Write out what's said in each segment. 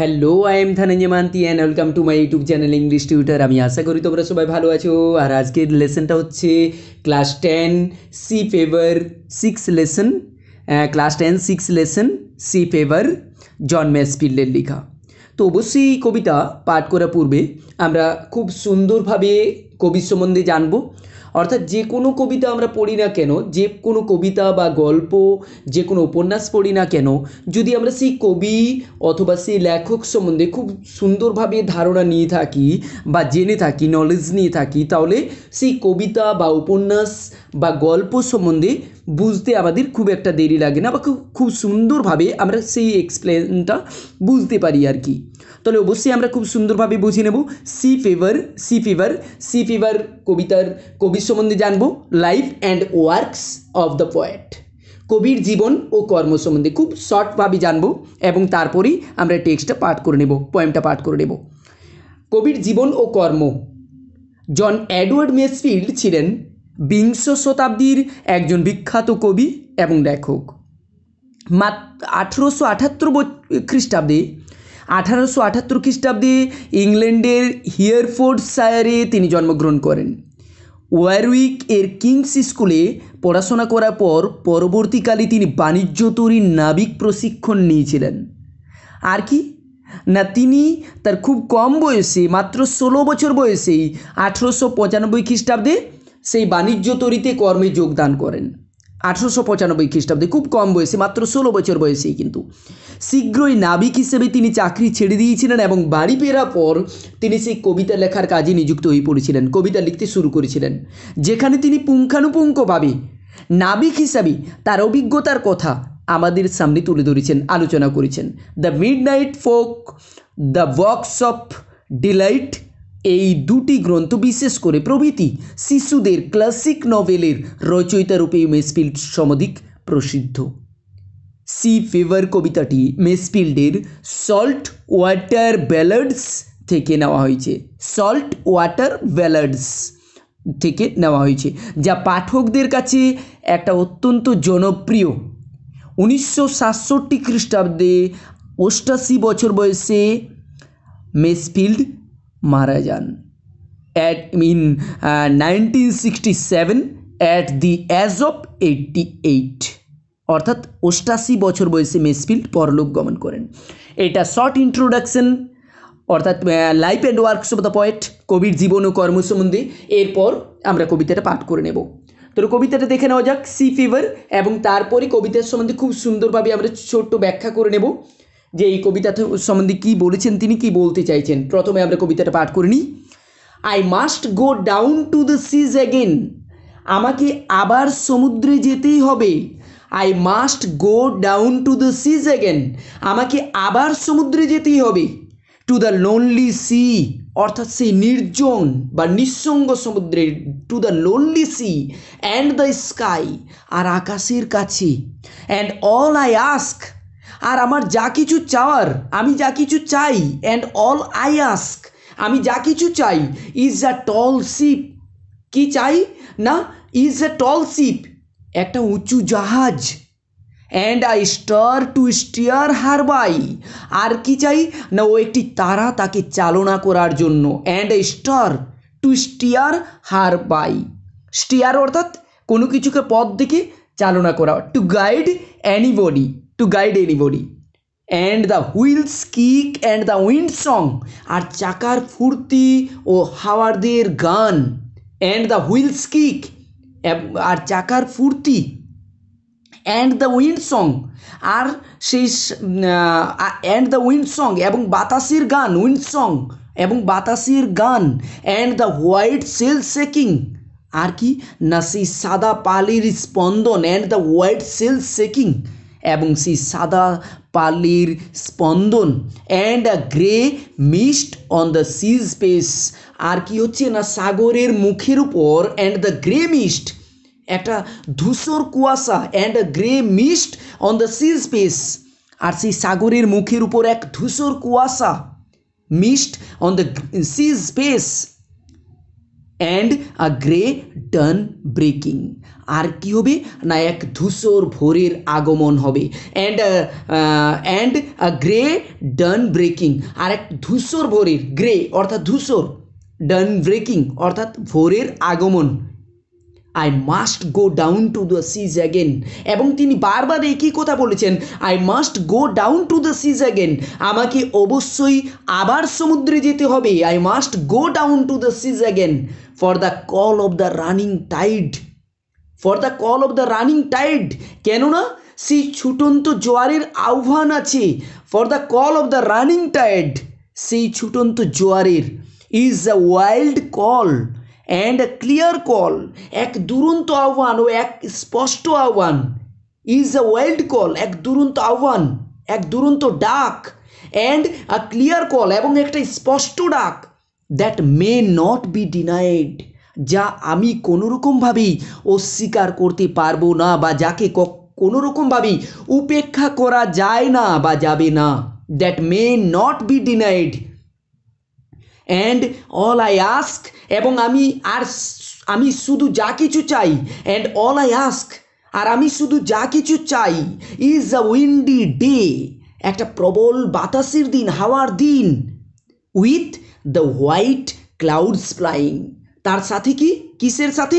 Hello I am Dhananjoy Manti and welcome to my YouTube channel English tutor আমি আশা করি তোমরা সবাই ভালো আছো আর আজকের লেসনটা হচ্ছে class ten sea fever six lesson class ten six lesson sea fever John ম্যাসফিল্ডের লেখা তো অবশ্যই কবিতা পাঠ করার পূর্বে আমরা খুব সুন্দরভাবে কবির সম্বন্ধে জানবো অর্থাৎ যে কোনো কবিতা আমরা পড়ি না কেন যে কোনো কবিতা বা গল্প যে কোনো উপন্যাস পড়ি না কেন যদি আমরা সেই কবি অথবা সেই লেখক সম্বন্ধে খুব সুন্দরভাবে ধারণা নিয়ে থাকি বা জেনে থাকি নলেজ নিয়ে থাকি তাহলে সেই কবিতা বা উপন্যাস বা গল্প সম্বন্ধে বুঝতে আমাদের খুব একটা দেরি লাগে না বা খুব খুব সুন্দরভাবে আমরা সেই এক্সপ্লেনটা বুঝতে পারি আর কি তাহলে অবশ্যই আমরা খুব সুন্দরভাবে বুঝে নেব sea fever sea fever sea fever কবিতার কবির সম্বন্ধে জানব life and works of the poet কবির জীবন ও কর্ম সম্বন্ধে খুব শর্টভাবে জানব এবং তারপরেই আমরা টেক্সটটা পাঠ করে নেব পয়েমটা পাঠ করে নেব কবির জীবন ও কর্ম জন অ্যাডওয়ার্ড মেসফিল্ড ছিলেন বিংশ শতাব্দীর একজন বিখ্যাত কবি এবং লেখক মাত্র আঠেরোশো আঠাত্তর খ্রিস্টাব্দে আঠারোশো আটাত্তর খ্রিস্টাব্দে ইংল্যান্ডের হিয়ারফোর্ড সায়ারে তিনি জন্মগ্রহণ করেন ওয়ারউইক এর কিংস স্কুলে পড়াশোনা করার পর পরবর্তীকালে তিনি বাণিজ্য তৈরি নাবিক প্রশিক্ষণ নিয়েছিলেন আর কি না তিনি তার খুব কম বয়সে মাত্র ষোলো বছর বয়সেই আঠেরোশো পঁচানব্বই খ্রিস্টাব্দে সেই বাণিজ্য তৈরিতে কর্মে যোগদান করেন আঠেরোশো পঁচানব্বই খ্রিস্টাব্দে খুব কম বয়সে মাত্র ষোলো বছর বয়সেই কিন্তু শীঘ্রই নাবিক হিসেবে তিনি চাকরি ছেড়ে দিয়েছিলেন এবং বাড়ি ফেরার পর তিনি সেই কবিতা লেখার কাজে নিযুক্ত হয়ে পড়েছিলেন কবিতা লিখতে শুরু করেছিলেন যেখানে তিনি পুঙ্খানুপুঙ্খভাবে নাবিক হিসাবে তার অভিজ্ঞতার কথা আমাদের সামনে তুলে ধরেছেন আলোচনা করেছেন the midnight folk the workshop delight এই দুটি গ্রন্থ বিশেষ করে প্রভৃতি শিশুদের ক্লাসিক নভেলের রূপে মেসফিল্ড সমধিক প্রসিদ্ধ সি ফেভার কবিতাটি মেসফিল্ডের সল্ট ওয়াটার ব্যালার্ডস থেকে নেওয়া হয়েছে সল্ট ওয়াটার ব্যালার্ডস থেকে নেওয়া হয়েছে যা পাঠকদের কাছে একটা অত্যন্ত জনপ্রিয় উনিশশো সাতষট্টি খ্রিস্টাব্দে অষ্টাশি বছর বয়সে মেসফিল্ড মারা যান অ্যাট মিন nineteen sixty seven at the age of eighty eight অর্থাৎ অষ্টাশি বছর বয়সে মেসফিল্ড পরলোক গমন করেন এটা শর্ট ইন্ট্রোডাকশন অর্থাৎ life and works of the poet কবির জীবন ও কর্ম সম্বন্ধে এরপর আমরা কবিতাটা পাঠ করে নেব তো কবিতাটা দেখে নেওয়া যাক সি ফিভার এবং তারপরে কবিতার সম্বন্ধে খুব সুন্দরভাবে আমরা ছোট্ট ব্যাখ্যা করে নেব যে এই কবিতা সম্বন্ধে কী বলেছেন তিনি কি বলতে চাইছেন প্রথমে আমরা কবিতাটা পাঠ করে নিই I must go down to the seas again আমাকে আবার সমুদ্রে যেতেই হবে I must go down to the seas again আমাকে আবার সমুদ্রে যেতেই হবে টু দ্য লোনলি সি অর্থাৎ সেই নির্জন বা নিঃসঙ্গ সমুদ্রে to the lonely sea and the sky আর আকাশের কাছে অ্যান্ড অল আই আস্ক আর আমার যা কিছু চাওয়ার আমি যা কিছু চাই অ্যান্ড অল আই আস্ক আমি যা কিছু চাই ইজ আ টল শিপ কি চাই না ইজ আ টল শিপ একটা উঁচু জাহাজ and I star to steer her by আর কি চাই না ও একটি তারা তাকে চালনা করার জন্য and I star to steer her by steer অর্থাৎ কোনো কিছুকে পথ দেখে চালনা করা to guide anybody to guide anybody. And the wheels kick and the wind song আর চাকার ফুর্তি ও হাওয়ারদের গান অ্যান্ড দ্য হুইলস কিক আর চাকার ফুর্তি অ্যান্ড দ্য উইন্ড সং আর সেই অ্যান্ড দ্য উইন্ড সং এবং বাতাসের গান উইন্ড সং এবং বাতাসের গান and the white sail shaking আর কি না সেই সাদা পালির স্পন্দন and the white sail shaking এবং সেই সাদা পালির স্পন্দন and a grey mist on the sea space আর কি হচ্ছে না সাগরের মুখের উপর অ্যান্ড দ্য গ্রে মিস্ট একটা ধূসর কুয়াশা and a grey mist on the sea space আর সেই সাগরের মুখের উপর এক ধূসর কুয়াশা mist on the sea space and a grey dawn breaking আর কি হবে না এক ধূসর ভোরের আগমন হবে and and grey dawn breaking আর এক ধূসর ভোরের গ্রে অর্থাৎ ধূসর ডান ব্রেকিং অর্থাৎ ভোরের আগমন I must go down to the seas again এবং তিনি বারবার একই কথা বলেছেন I must go down to the seas again আমাকে অবশ্যই আবার সমুদ্রে যেতে হবে I must go down to the seas again for the call of the running tide for the call of the running tide কেননা সেই ছুটন্ত জোয়ারের আহ্বান আছে for the call of the running tide সেই ছুটন্ত জোয়ারের is a wild call and a clear call এক দুরন্ত আহ্বান ও এক স্পষ্ট আহ্বান ইজ আ ওয়াইল্ড কল এক দুরন্ত আহ্বান এক দুরন্ত ডাক অ্যান্ড আ ক্লিয়ার কল এবং একটা স্পষ্ট ডাক that may not be denied যা আমি কোনোরকমভাবেই অস্বীকার করতে পারবো না বা যাকে কোনোরকমভাবেই উপেক্ষা করা যায় না বা যাবে না that may not be denied and all I ask এবং আমি আর আমি শুধু যা কিছু চাই অ্যান্ড অল আই আস্ক আর আমি শুধু যা কিছু চাই ইজ আ উইন্ডি ডে একটা প্রবল বাতাসের দিন হাওয়ার দিন with the white clouds flying তার সাথে কি কিসের সাথে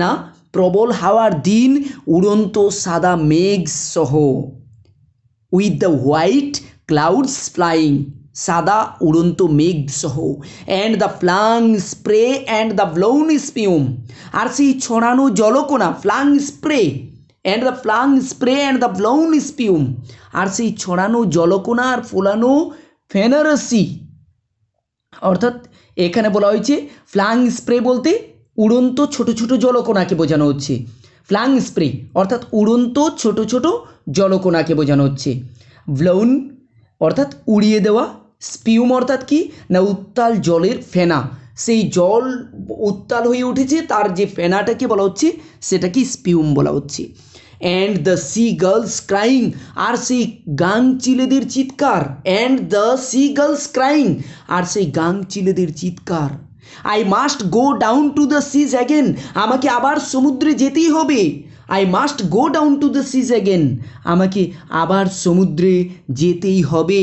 না প্রবল হাওয়ার দিন উড়ন্ত সাদা মেঘ সহ with the white clouds flying সাদা উড়ন্ত মেঘ সহ and the flung spray and the blown spume আর সেই ছড়ানো জলকোনা flung spray and the flung spray and the blown spume আর সেই ছড়ানো জলকোনা আর ফোলানো ফেনারসি অর্থাৎ এখানে বলা হয়েছে ফ্লাং স্প্রে বলতে উড়ন্ত ছোট ছোট জলকোনাকে বোঝানো হচ্ছে ফ্লাং স্প্রে অর্থাৎ উড়ন্ত ছোট ছোট জলকোনাকে বোঝানো হচ্ছে ব্লাউন অর্থাৎ উড়িয়ে দেওয়া স্পিউম অর্থাৎ কি না উত্তাল জলের ফেনা সেই জল উত্তাল হয়ে উঠেছে তার যে ফেনাটাকে বলা হচ্ছে সেটাকে স্পিউম বলা হচ্ছে and the sea gulls crying আর সেই গাং চিলেদের চিৎকার and the sea gulls crying আর সেই গাং চিলেদের চিৎকার I must go down to the seas again আমাকে আবার সমুদ্রে যেতেই হবে I must go down to the seas again আমাকে আবার সমুদ্রে যেতেই হবে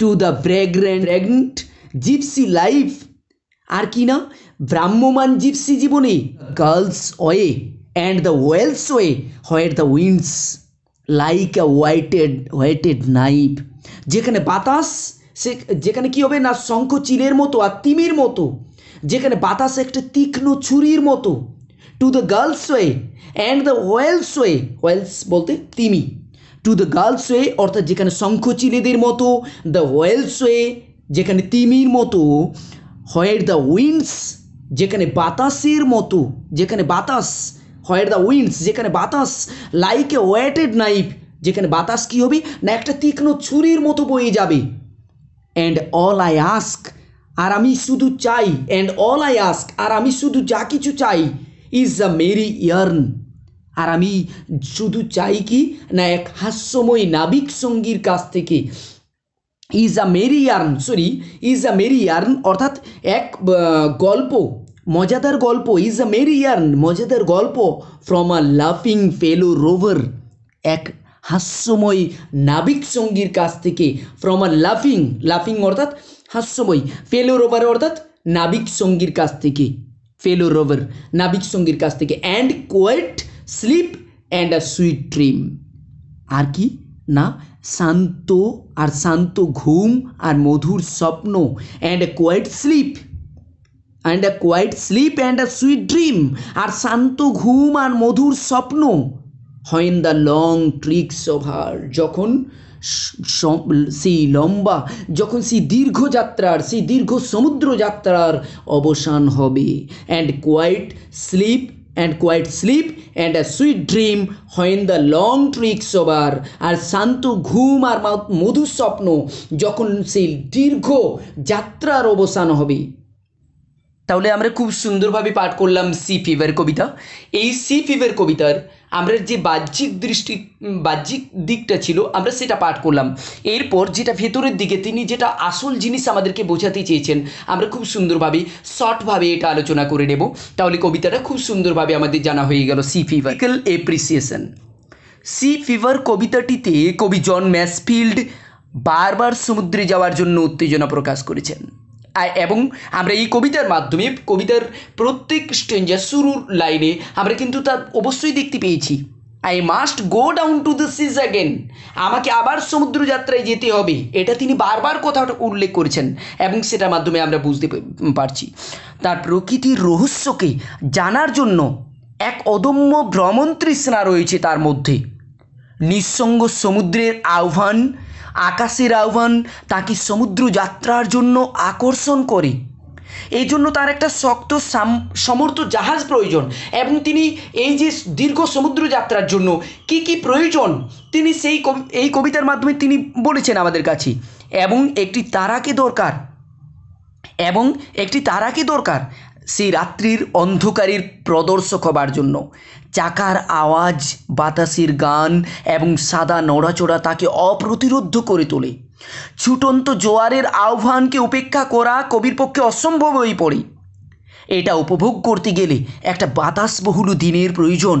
to the vagrant gypsy life আর কি না ব্রাহ্মমান জিপসি জীবনে gull's way and the whale's way where the winds like a whetted whetted knife যেখানে বাতাস সে যেখানে কী হবে না শঙ্খ চিলের মতো আর তিমির মতো যেখানে বাতাস একটা তীক্ষ্ণ ছুরির মতো to the gull's way and the whale's way whales বলতে তিমি টু দ্য গার্লস ওয়ে অর্থাৎ যেখানে শঙ্খচিলেদের মতো দ্য ওয়েলস ওয়ে যেখানে তিমির মতো হোয়ার দ্য উইন্ডস যেখানে বাতাসের মতো যেখানে বাতাস হোয়াইট দ্য উইন্ডস যেখানে বাতাস লাইক এ ওয়েটেড নাইফ যেখানে বাতাস কী হবে না একটা তীক্ষ্ণ ছুরির মতো বয়ে যাবে অ্যান্ড অল আই আস্ক আর আমি শুধু চাই অ্যান্ড অল আই আস্ক আর আমি শুধু যা কিছু চাই ইজ দ্য মেরি ইয়ার্ন আর আমি শুধু চাই কি না এক হাস্যময় নাবিক সঙ্গীর কাছ থেকে is a merry yarn sorry is a merry yarn অর্থাৎ এক গল্প মজাদার গল্প ইজ আ মেরি ইয়ার্ন মজাদার গল্প ফ্রম আ লাফিং ফেলো রোভার এক হাস্যময় নাবিক সঙ্গীর কাছ থেকে ফ্রম আ লাফিং লাফিং অর্থাৎ হাস্যময় ফেলো রোভার অর্থাৎ নাবিক সঙ্গীর কাছ থেকে ফেলো রোভার নাবিক সঙ্গীর কাছ থেকে and quiet sleep and a sweet dream আর কি না শান্ত আর শান্ত ঘুম আর মধুর স্বপ্ন and quiet sleep and a quiet sleep and a sweet dream আর শান্ত ঘুম আর মধুর স্বপ্ন হয় in the long trick's of her যখন সেই লম্বা যখন সেই দীর্ঘ যাত্রার সেই দীর্ঘ সমুদ্র যাত্রার অবসান হবে and quiet sleep and quiet sleep and a sweet dream হয় in the long trick sober আর শান্ত ঘুম আর মধুর স্বপ্ন যখন সেই দীর্ঘ যাত্রার অবসান হবে তাহলে আমরা খুব সুন্দরভাবে পাঠ করলাম সি ফিভার কবিতা এই সি ফিভার কবিতার আমরা যে বাহ্যিক দৃষ্টি বাহ্যিক দিকটা ছিল আমরা সেটা পাঠ করলাম এরপর যেটা ভেতরের দিকে তিনি যেটা আসল জিনিস আমাদেরকে বোঝাতে চেয়েছেন আমরা খুব সুন্দরভাবে শর্টভাবে এটা আলোচনা করে নেব তাহলে কবিতাটা খুব সুন্দরভাবে আমাদের জানা হয়ে গেল Sea Fever appreciation Sea Fever কবিতাটিতে কবি জন ম্যাসফিল্ড বারবার সমুদ্রে যাওয়ার জন্য উত্তেজনা প্রকাশ করেছেন এবং আমরা এই কবিতার মাধ্যমে কবিতার প্রত্যেক স্ট্রেঞ্জার শুরুর লাইনে আমরা কিন্তু তা অবশ্যই দেখতে পেয়েছি I must go down to the seas again আমাকে আবার সমুদ্র যাত্রায় যেতে হবে এটা তিনি বারবার কথাটা উল্লেখ করেছেন এবং সেটার মাধ্যমে আমরা বুঝতে পারছি তার প্রকৃতির রহস্যকে জানার জন্য এক অদম্য ভ্রমণ তৃষ্ণা রয়েছে তার মধ্যে নিঃসঙ্গ সমুদ্রের আহ্বান আকাশের আহ্বান তাকে সমুদ্র যাত্রার জন্য আকর্ষণ করে এই জন্য তার একটা শক্ত সমর্থ জাহাজ প্রয়োজন এবং তিনি এই যে দীর্ঘ সমুদ্র যাত্রার জন্য কি কি প্রয়োজন তিনি সেই এই কবিতার মাধ্যমে তিনি বলেছেন আমাদের কাছে এবং একটি তারাকে দরকার এবং একটি তারাকে দরকার সেই রাত্রির অন্ধকারের প্রদর্শক হবার জন্য চাকার আওয়াজ বাতাসের গান এবং সাদা নড়াচড়া তাকে অপ্রতিরোধ করে তোলে ছুটন্ত জোয়ারের আহ্বানকে উপেক্ষা করা কবির পক্ষে অসম্ভব হয়ে পড়ে এটা উপভোগ করতে গেলে একটা বাতাসবহুল দিনের প্রয়োজন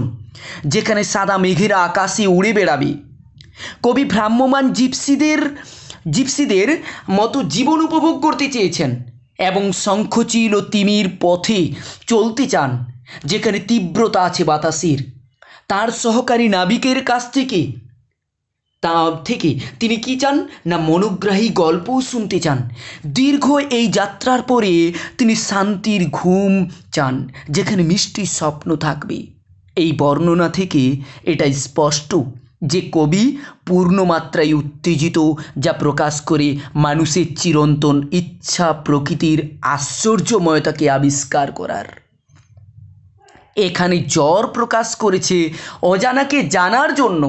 যেখানে সাদা মেঘেরা আকাশে উড়ে বেড়াবে কবি ভ্রাম্যমান জিপসিদের জিপসিদের মতো জীবন উপভোগ করতে চেয়েছেন এবং শঙ্খচিল ও তিমির পথে চলতে চান যেখানে তীব্রতা আছে বাতাসের তার সহকারী নাবিকের কাছ থেকে তা থেকে তিনি কি চান না মনোগ্রাহী গল্পও শুনতে চান দীর্ঘ এই যাত্রার পরে তিনি শান্তির ঘুম চান যেখানে মিষ্টি স্বপ্ন থাকবে এই বর্ণনা থেকে এটাই স্পষ্ট যে কবি পূর্ণমাত্রায় উত্তেজিত যা প্রকাশ করে মানুষের চিরন্তন ইচ্ছা প্রকৃতির আশ্চর্যময়তাকে আবিষ্কার করার এখানে জ্বর প্রকাশ করেছে অজানাকে জানার জন্য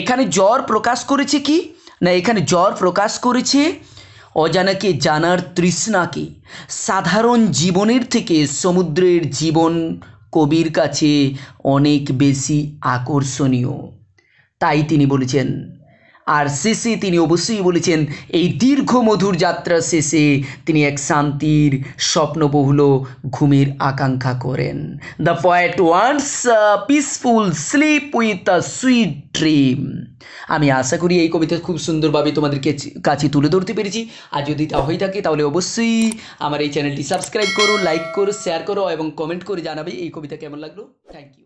এখানে জ্বর প্রকাশ করেছে কি না এখানে জ্বর প্রকাশ করেছে অজানাকে জানার তৃষ্ণাকে সাধারণ জীবনের থেকে সমুদ্রের জীবন কবির কাছে অনেক বেশি আকর্ষণীয় তাই তিনি বলেছেন আর শেষে তিনি অবশ্যই বলেছেন এই দীর্ঘ মধুর যাত্রা শেষে তিনি এক শান্তির স্বপ্নবহুল ঘুমের আকাঙ্ক্ষা করেন the poet wants peaceful sleep with a sweet dream আমি আশা করি এই কবিতা খুব সুন্দরভাবে তোমাদের কাছে তুলে ধরতে পেরেছি আর যদি তা হয়ে থাকে তাহলে অবশ্যই আমার এই চ্যানেলটি সাবস্ক্রাইব করো লাইক করো শেয়ার করো এবং কমেন্ট করে জানাবে এই কবিতা কেমন লাগলো থ্যাংক ইউ